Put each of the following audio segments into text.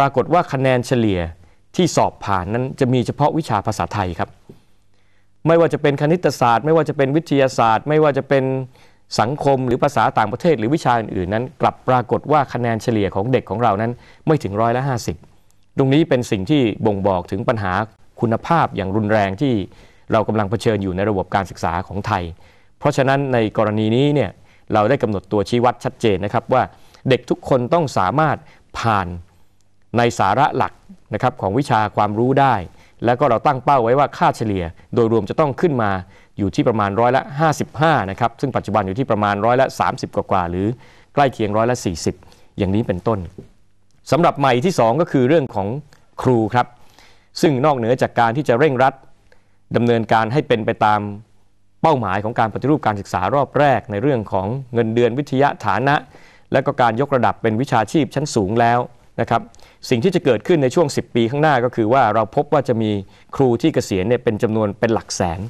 รากฏว่าคะแนนเฉลี่ยที่สอบผ่านนั้น จะมีเฉพาะวิชาภาษาไทยครับ ไม่ว่าจะเป็นคณิตศาสตร์ ไม่ว่าจะเป็นวิทยาศาสตร์ ไม่ว่าจะเป็นสังคมหรือภาษาต่างประเทศหรือวิชาอื่นๆ นั้น กลับปรากฏว่าคะแนนเฉลี่ยของเด็กของเรานั้นไม่ถึงร้อยละห้าสิบตรงนี้เป็นสิ่งที่บ่งบอกถึงปัญหาคุณภาพอย่างรุนแรงที่เรากำลังเผชิญอยู่ในระบบการศึกษาของไทย เพราะฉะนั้นในกรณีนี้เนี่ยเราได้กำหนดตัวชี้วัดชัดเจนนะครับว่าเด็กทุกคนต้องสามารถผ่านในสาระหลักนะครับของวิชาความรู้ได้ แล้วก็เราตั้งเป้าไว้ว่าค่าเฉลี่ย โดยรวมจะต้องขึ้นมาอยู่ที่ประมาณร้อยละ 55นะครับ ซึ่งปัจจุบันอยู่ที่ประมาณร้อยละ30กว่า หรือใกล้เคียงร้อยละ 40 อย่างนี้เป็นต้น สำหรับใหม่ที่ 2 ก็คือเรื่องของครูครับ ซึ่งนอกเหนือจากการที่จะเร่งรัดดำเนินการให้เป็นไปตามเป้าหมายของการปฏิรูปการศึกษารอบแรก ในเรื่องของเงินเดือนวิทยาฐานะ และก็การยกระดับเป็นวิชาชีพชั้นสูงแล้วนะครับสิ่งที่จะเกิดขึ้นในช่วง 10 ปีข้างหน้าก็คือว่าเราพบว่าจะมีครูที่เกษียณเนี่ยเป็นจำนวนเป็นหลักแสน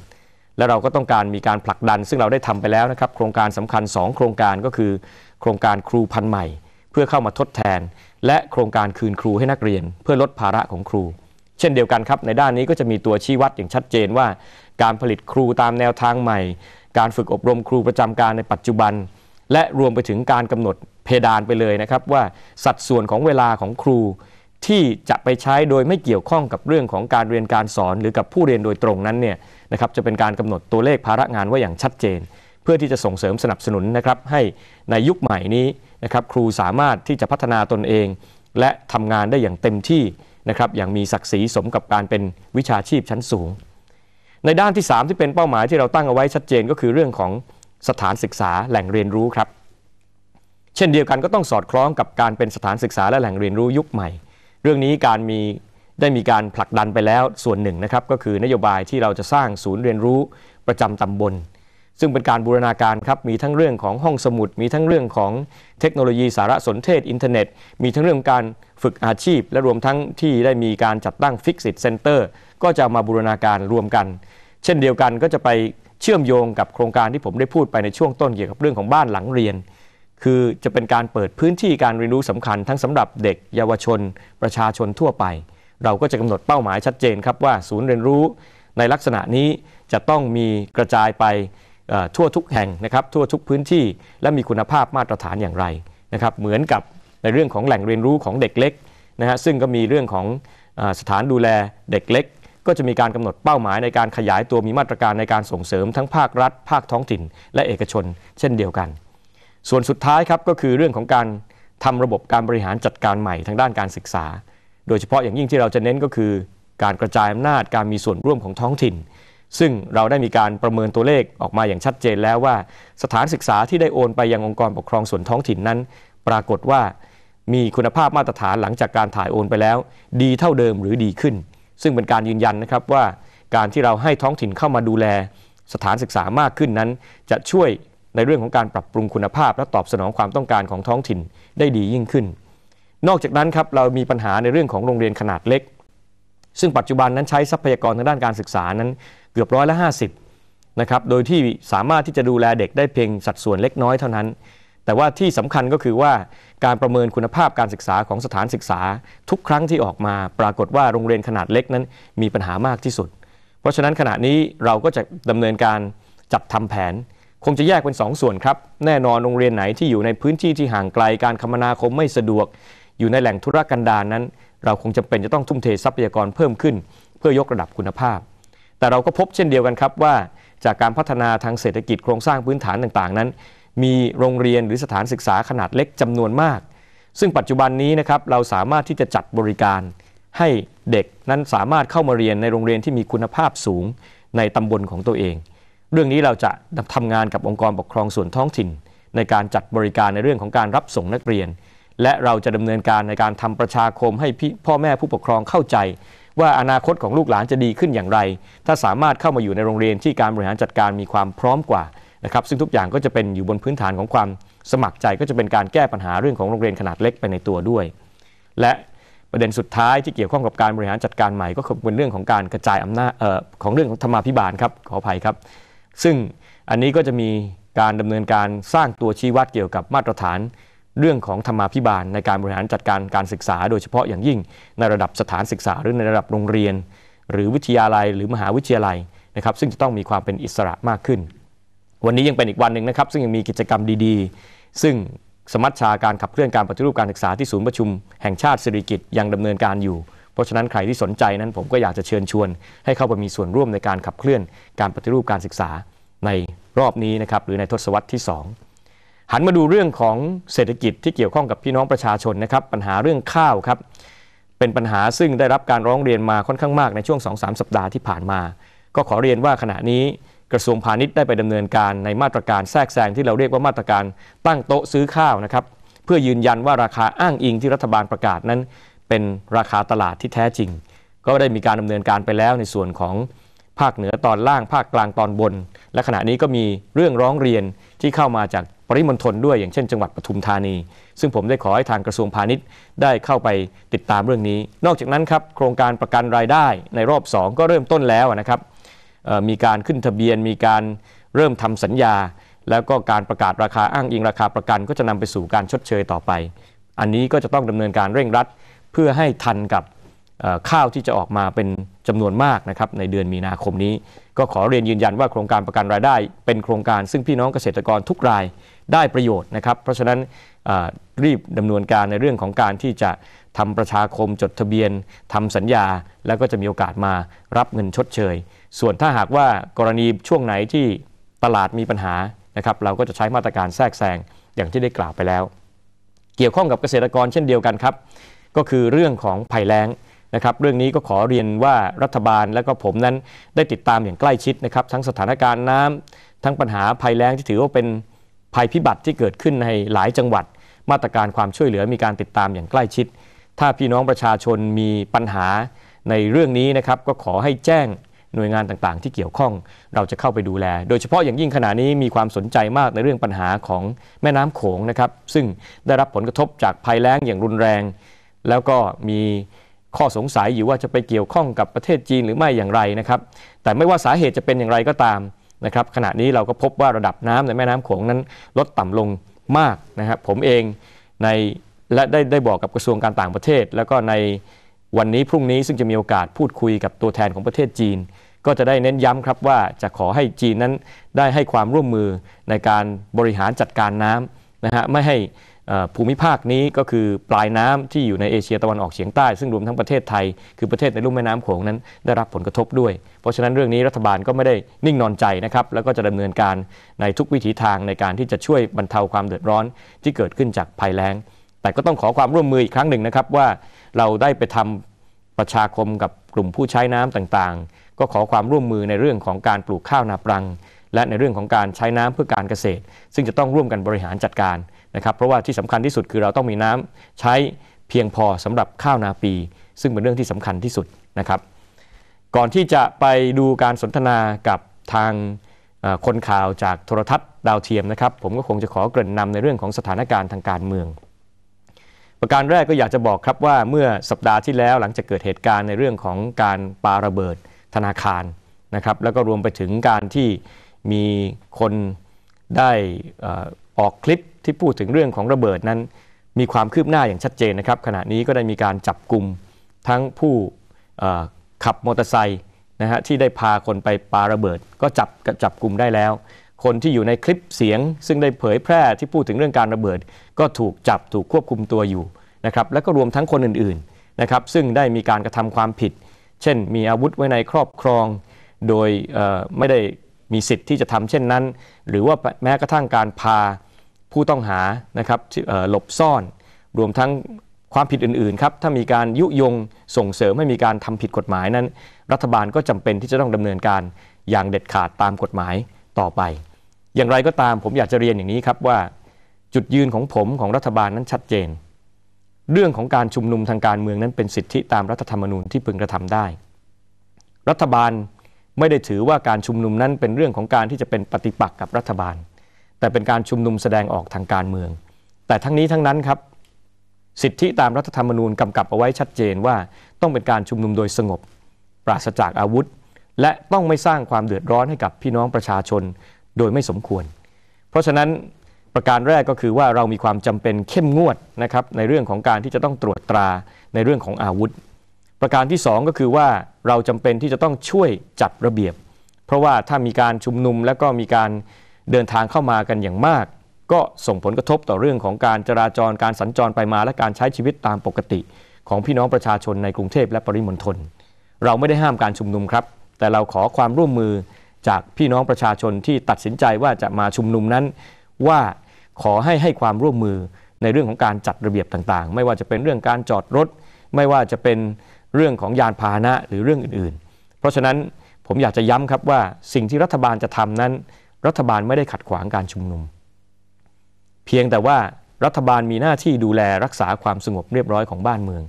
และเราก็ต้องการมีการผลักดัน ซึ่งเราได้ทำไปแล้วนะครับ โครงการสำคัญ 2 โครงการก็คือโครงการครูพันใหม่ เพื่อเข้ามาทดแทน และโครงการคืนครูให้นักเรียน เพื่อลดภาระของครู เช่นเดียวกันครับในด้านนี้ก็จะมีตัวชี้วัดอย่างชัดเจนว่า การผลิตครูตามแนวทางใหม่ การฝึกอบรมครูประจำการในปัจจุบัน และรวมไปถึงการกำหนดเพดานไปเลยนะครับ ว่าสัดส่วนของเวลาของครูที่จะไปใช้โดยไม่เกี่ยวข้องกับเรื่องของการเรียนการสอนหรือกับผู้เรียนโดยตรงนั้นเนี่ยนะครับจะเป็นการกำหนดตัวเลขภาระงานไว้อย่างชัดเจน เพื่อที่จะส่งเสริมสนับสนุนนะครับให้ในยุคใหม่นี้นะครับครูสามารถที่จะพัฒนาตนเอง และทำงานได้อย่างเต็มที่นะครับอย่างมีศักดิ์ศรีสมกับการเป็นวิชาชีพชั้นสูง ในด้านที่ 3 ที่เป็นเป้าหมายที่เราตั้งเอาไว้ชัดเจน ก็คือเรื่องของสถานศึกษาแหล่งเรียนรู้ครับ เช่นเดียวกันก็ต้องสอดคล้องกับการเป็นสถานศึกษาและแหล่งเรียนรู้ยุคใหม่เรื่องนี้การมีได้มีการผลักดันไปแล้วส่วนหนึ่งนะครับก็คือนโยบายที่เราจะสร้างศูนย์เรียนรู้ประจำตำบล ซึ่งเป็นการบูรณาการครับมีทั้งเรื่องของห้องสมุด มีทั้งเรื่องของเทคโนโลยีสารสนเทศอินเทอร์เน็ตมีทั้งเรื่องการฝึกอาชีพ และรวมทั้งที่ได้มีการจัดตั้งฟิกซิตเซ็นเตอร์ก็จะมาบูรณาการรวมกัน เช่นเดียวกันก็จะไปเชื่อมโยงกับโครงการที่ผมได้พูดไปในช่วงต้น เกี่ยวกับเรื่องของบ้านหลังเรียนคือจะเป็นการเปิดพื้นที่การเรียนรู้สำคัญ ทั้งสำหรับเด็กเยาวชนประชาชนทั่วไป เราก็จะกำหนดเป้าหมายชัดเจนครับว่าศูนย์เรียนรู้ในลักษณะนี้จะต้องมีกระจายไปทั่วทุกแห่งนะครับทั่วทุกพื้นที่และมีคุณภาพมาตรฐานอย่างไรนะครับเหมือนกับในเรื่องของแหล่งเรียนรู้ของเด็กเล็กนะฮะซึ่งก็มีเรื่องของสถานดูแลเด็กเล็กก็จะมีการกำหนดเป้าหมายในการขยายตัวมีมาตรการในการส่งเสริมทั้งภาครัฐ ภาคท้องถิ่น และเอกชน เช่นเดียวกันส่วนสุดท้ายครับก็คือเรื่องของการทำระบบการบริหารจัดการใหม่ทางด้านการศึกษา โดยเฉพาะอย่างยิ่งที่เราจะเน้นก็คือ การกระจายอำนาจการมีส่วนร่วมของท้องถิ่น ซึ่งเราได้มีการประเมินตัวเลขออกมาอย่างชัดเจนแล้วว่า สถานศึกษาที่ได้โอนไปยังองค์กรปกครองส่วนท้องถิ่นนั้น ปรากฏว่ามีคุณภาพมาตรฐานหลังจากการถ่ายโอนไปแล้ว ดีเท่าเดิมหรือดีขึ้น ซึ่งเป็นการยืนยันนะครับว่า การที่เราให้ท้องถิ่นเข้ามาดูแล สถานศึกษามากขึ้นนั้นจะช่วยในเรื่องของการปรับปรุงคุณภาพและตอบสนองความต้องการของท้องถิ่นได้ดียิ่งขึ้น นอกจากนั้นครับ เรามีปัญหาในเรื่องของโรงเรียนขนาดเล็ก ซึ่งปัจจุบันนั้นใช้ทรัพยากรทางด้านการศึกษานั้น เกือบร้อยละ 50 นะครับ โดยที่สามารถที่จะดูแลเด็กได้เพียงสัดส่วนเล็กน้อยเท่านั้น แต่ว่าที่สำคัญก็คือว่าการประเมินคุณภาพการศึกษาของสถานศึกษา ทุกครั้งที่ออกมาปรากฏว่าโรงเรียนขนาดเล็กนั้นมีปัญหามากที่สุด เพราะฉะนั้นขณะนี้เราก็จะดำเนินการจัดทำแผนคงจะแยกเป็น2สส่วนครับแน่นอนโรงเรียนไหนที่อยู่ในพื้นที่ที่ห่างไกลการคมนาคมไม่สะดวกอยู่ในแหล่งธุรกันดารนนั้น เราคงจำเป็นจะต้องทุ่มเททรัพยากรเพิ่มขึ้น เพื่อยกระดับคุณภาพ แต่เราก็พบเช่นเดียวกันครับว่า จากการพัฒนาทางเศรษฐกิจโครงสร้างพื้นฐานต่างๆนั้น มีโรงเรียนหรือสถานศึกษาขนาดเล็กจำนวนมาก ซึ่งปัจจุบันนี้นะครับเราสามารถที่จะจัดบริการให้เด็กนั้นสามารถเข้ามาเรียนในโรงเรียนที่มีคุณภาพสูงในตำบลของตัวเองเรื่องนี้เราจะทำงานกับองค์กรปกครองส่วนท้องถิ่น ในการจัดบริการในเรื่องของการรับส่งนักเรียน และเราจะดำเนินการในการทำประชาคมให้พ่อแม่ผู้ปกครองเข้าใจ ว่าอนาคตของลูกหลานจะดีขึ้นอย่างไร ถ้าสามารถเข้ามาอยู่ในโรงเรียนที่การบริหารจัดการมีความพร้อมกว่านะครับ ซึ่งทุกอย่างก็จะเป็นอยู่บนพื้นฐานของความสมัครใจก็จะเป็นการแก้ปัญหาเรื่องของโรงเรียนขนาดเล็กไปในตัวด้วย และประเด็นสุดท้ายที่เกี่ยวข้องกับการบริหารจัดการใหม่ ก็คือเป็นเรื่องของการกระจายอำนาจของเรื่องของธรรมาภิบาลครับขออภัยครับซึ่งอันนี้ก็จะมีการดำเนินการสร้างตัวชี้วัดเกี่ยวกับมาตรฐาน เรื่องของธรรมาภิบาลในการบริหารจัดการการศึกษา โดยเฉพาะอย่างยิ่งในระดับสถานศึกษาหรือในระดับโรงเรียน หรือวิทยาลัย หรือมหาวิทยาลัยนะครับซึ่งจะต้องมีความเป็นอิสระมากขึ้น วันนี้ยังเป็นอีกวันหนึ่งนะครับ ซึ่งยังมีกิจกรรมดี ๆ ซึ่งสมัชชาการขับเคลื่อนการปฏิรูปการศึกษา ที่ศูนย์ประชุมแห่งชาติสิริกิติ์ยังดำเนินการอยู่เพราะฉะนั้น ใครที่สนใจนั้นผมก็อยากจะเชิญชวน ให้เข้าไปมีส่วนร่วมในการขับเคลื่อนการปฏิรูปการศึกษาในรอบนี้นะครับหรือในทศวรรษที่ 2หันมาดูเรื่องของเศรษฐกิจที่เกี่ยวข้องกับพี่น้องประชาชนนะครับปัญหาเรื่องข้าวครับเป็นปัญหาซึ่งได้รับการร้องเรียนมาค่อนข้างมากในช่วง 2-3 สัปดาห์ที่ผ่านมา ก็ขอเรียนว่าขณะนี้กระทรวงพาณิชย์ได้ไปดำเนินการในมาตรการแทรกแซงที่เราเรียกว่ามาตรการตั้งโต๊ะซื้อข้าวนะครับเพื่อยืนยันว่าราคาอ้างอิงที่รัฐบาลประกาศนั้นเป็นราคาตลาดที่แท้จริง ก็ได้มีการดำเนินการไปแล้วในส่วนของภาคเหนือตอนล่าง ภาคกลางตอนบน และขณะนี้ก็มีเรื่องร้องเรียนที่เข้ามาจากปริมณฑลด้วย อย่างเช่น จังหวัดปทุมธานี ซึ่งผมได้ขอให้ทางกระทรวงพาณิชย์ได้เข้าไปติดตามเรื่องนี้ นอกจากนั้นครับ โครงการประกันรายได้ในรอบ 2 ก็เริ่มต้นแล้วนะครับมีการขึ้นทะเบียน มีการเริ่มทำสัญญา แล้วก็การประกาศราคาอ้างอิงราคาประกันก็จะนำไปสู่การชดเชยต่อไป อันนี้ก็จะต้องดำเนินการเร่งรัดเพื่อให้ทันกับข้าวที่จะออกมาเป็นจำนวนมากนะครับในเดือนมีนาคมนี้ ก็ขอเรียนยืนยันว่าโครงการประกันรายได้เป็นโครงการซึ่งพี่น้องเกษตรกรทุกรายได้ประโยชน์นะครับ เพราะฉะนั้นรีบดำเนินการในเรื่องของการที่จะทำประชาคม จดทะเบียน ทำสัญญาแล้วก็จะมีโอกาสมารับเงินชดเชยส่วนถ้าหากว่ากรณีช่วงไหนที่ตลาดมีปัญหานะครับ เราก็จะใช้มาตรการแทรกแซงอย่างที่ได้กล่าวไปแล้ว เกี่ยวข้องกับเกษตรกรเช่นเดียวกันครับก็คือเรื่องของภัยแล้งนะครับเรื่องนี้ก็ขอเรียนว่ารัฐบาลและก็ผมนั้นได้ติดตามอย่างใกล้ชิดนะครับ ทั้งสถานการณ์น้ำ ทั้งปัญหาภัยแล้งที่ถือว่าเป็นภัยพิบัติที่เกิดขึ้นในหลายจังหวัดมาตรการความช่วยเหลือมีการติดตามอย่างใกล้ชิด ถ้าพี่น้องประชาชนมีปัญหาในเรื่องนี้นะครับก็ขอให้แจ้งหน่วยงานต่างๆ ที่เกี่ยวข้องเราจะเข้าไปดูแล โดยเฉพาะอย่างยิ่งขณะนี้มีความสนใจมากในเรื่องปัญหาของแม่น้ำโขงนะครับซึ่งได้รับผลกระทบจากภัยแล้งอย่างรุนแรงแล้วก็มีข้อสงสัยอยู่ว่าจะไปเกี่ยวข้องกับประเทศจีนหรือไม่อย่างไรนะครับ แต่ไม่ว่าสาเหตุจะเป็นอย่างไรก็ตามนะครับ ขณะนี้เราก็พบว่าระดับน้ำในแม่น้ำโขงนั้นลดต่ำลงมากนะครับผมเองในและได้ได้บอกกับกระทรวงการต่างประเทศ แล้วก็ในวันนี้พรุ่งนี้ซึ่งจะมีโอกาสพูดคุยกับตัวแทนของประเทศจีน ก็จะได้เน้นย้ำครับว่าจะขอให้จีนนั้นได้ให้ความร่วมมือในการบริหารจัดการน้ำนะฮะไม่ให้ภูมิภาคนี้ก็คือปลายน้ำที่อยู่ในเอเชียตะวันออกเฉียงใต้ซึ่งรวมทั้งประเทศไทย คือประเทศในลุ่มแม่น้ำโขงนั้นได้รับผลกระทบด้วย เพราะฉะนั้นเรื่องนี้รัฐบาลก็ไม่ได้นิ่งนอนใจนะครับ แล้วก็จะดำเนินการในทุกวิถีทางในการที่จะช่วยบรรเทาความเดือดร้อนที่เกิดขึ้นจากภัยแล้งแต่ก็ต้องขอความร่วมมืออีกครั้งหนึ่งนะครับว่า เราได้ไปทำประชาคมกับกลุ่มผู้ใช้น้ำต่างๆ ก็ขอความร่วมมือในเรื่องของการปลูกข้าวนาปรังและในเรื่องของการใช้น้ำเพื่อการเกษตร ซึ่งจะต้องร่วมกันบริหารจัดการนะครับ เพราะว่าที่สำคัญที่สุดคือเราต้องมีน้ำ ใช้เพียงพอสำหรับข้าวนาปี ซึ่งเป็นเรื่องที่สำคัญที่สุดนะครับ ก่อนที่จะไปดูการสนทนากับทางคนข่าวจากโทรทัศน์ดาวเทียมนะครับผมก็คงจะขอเกริ่นนำในเรื่องของสถานการณ์ทางการเมือง ประการแรกก็อยากจะบอกครับว่าเมื่อสัปดาห์ที่แล้วหลังจากเกิดเหตุการณ์ในเรื่องของการปาระเบิดธนาคารนะครับแล้วก็รวมไปถึงการที่มีคนได้ออกคลิปที่พูดถึงเรื่องของระเบิดนั้น มีความคืบหน้าอย่างชัดเจนนะครับ ขณะนี้ก็ได้มีการจับกลุ่มทั้งผู้ขับมอเตอร์ไซค์นะฮะที่ได้พาคนไปปาระเบิดก็จับจับกลุ่มได้แล้ว คนที่อยู่ในคลิปเสียง ซึ่งได้เผยแพร่ที่พูดถึงเรื่องการระเบิด ก็ถูกจับถูกควบคุมตัวอยู่นะครับและก็รวมทั้งคนอื่นๆนะครับซึ่งได้มีการกระทำความผิด เช่น มีอาวุธไว้ในครอบครอง โดยไม่ได้มีสิทธิ์ที่จะทำเช่นนั้น หรือว่าแม้กระทั่งการพาผู้ต้องหา นะครับหลบซ่อน รวมทั้งความผิดอื่น ๆ ครับ ถ้ามีการยุยงส่งเสริมให้มีการทำผิดกฎหมายนั้น รัฐบาลก็จำเป็นที่จะต้องดำเนินการอย่างเด็ดขาดตามกฎหมายต่อไป อย่างไรก็ตามผมอยากจะเรียนอย่างนี้ครับ ว่าจุดยืนของผมของรัฐบาลนั้นชัดเจน เรื่องของการชุมนุมทางการเมืองนั้นเป็นสิทธิตามรัฐธรรมนูญที่พึงกระทำได้ รัฐบาลไม่ได้ถือว่าการชุมนุมนั้นเป็นเรื่องของการที่จะเป็นปฏิปักษ์กับรัฐบาล แต่เป็นการชุมนุมแสดงออกทางการเมือง แต่ทั้งนี้ทั้งนั้นครับ สิทธิตามรัฐธรรมนูญกำกับเอาไว้ชัดเจนว่า ต้องเป็นการชุมนุมโดยสงบ ปราศจากอาวุธ และต้องไม่สร้างความเดือดร้อนให้กับพี่น้องประชาชนโดยไม่สมควร เพราะฉะนั้นประการแรกก็คือว่าเรามีความจำเป็นเข้มงวดนะครับในเรื่องของการที่จะต้องตรวจตราในเรื่องของอาวุธประการที่ 2 ก็คือว่าเราจำเป็นที่จะต้องช่วยจัดระเบียบ เพราะว่าถ้ามีการชุมนุม และก็มีการเดินทางเข้ามากันอย่างมาก ก็ส่งผลกระทบต่อเรื่องของการจราจรการสัญจรไปมา และการใช้ชีวิตตามปกติ ของพี่น้องประชาชนในกรุงเทพและปริมณฑลเราไม่ได้ห้ามการชุมนุมครับ แต่เราขอความร่วมมือจากพี่น้องประชาชนที่ตัดสินใจว่าจะมาชุมนุมนั้นว่าขอให้ให้ความร่วมมือในเรื่องของการจัดระเบียบต่างๆ ไม่ว่าจะเป็นเรื่องการจอดรถ ไม่ว่าจะเป็นเรื่องของยานพาหนะหรือเรื่องอื่นๆ เพราะฉะนั้นผมอยากจะย้ำครับว่าสิ่งที่รัฐบาลจะทำนั้น รัฐบาลไม่ได้ขัดขวางการชุมนุม เพียงแต่ว่ารัฐบาลมีหน้าที่ดูแลรักษาความสงบเรียบร้อยของบ้านเมือง